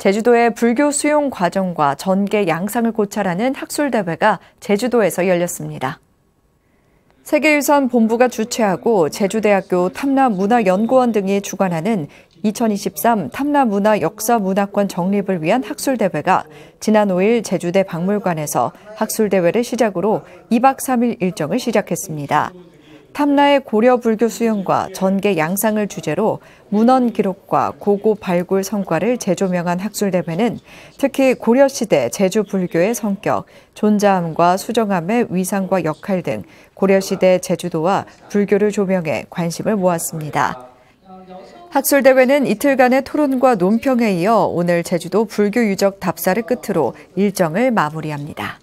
제주도의 불교 수용 과정과 전개 양상을 고찰하는 학술대회가 제주도에서 열렸습니다. 세계유산 본부가 주최하고 제주대학교 탐라문화연구원 등이 주관하는 2023 탐라문화 역사문화권 정립을 위한 학술대회가 지난 5일 제주대 박물관에서 학술대회를 시작으로 2박 3일 일정을 시작했습니다. 탐라의 고려 불교 수용과 전개 양상을 주제로 문헌 기록과 고고 발굴 성과를 재조명한 학술대회는 특히 고려시대 제주 불교의 성격, 존재함과 수정함의 위상과 역할 등 고려시대 제주도와 불교를 조명해 관심을 모았습니다. 학술대회는 이틀간의 토론과 논평에 이어 오늘 제주도 불교 유적 답사를 끝으로 일정을 마무리합니다.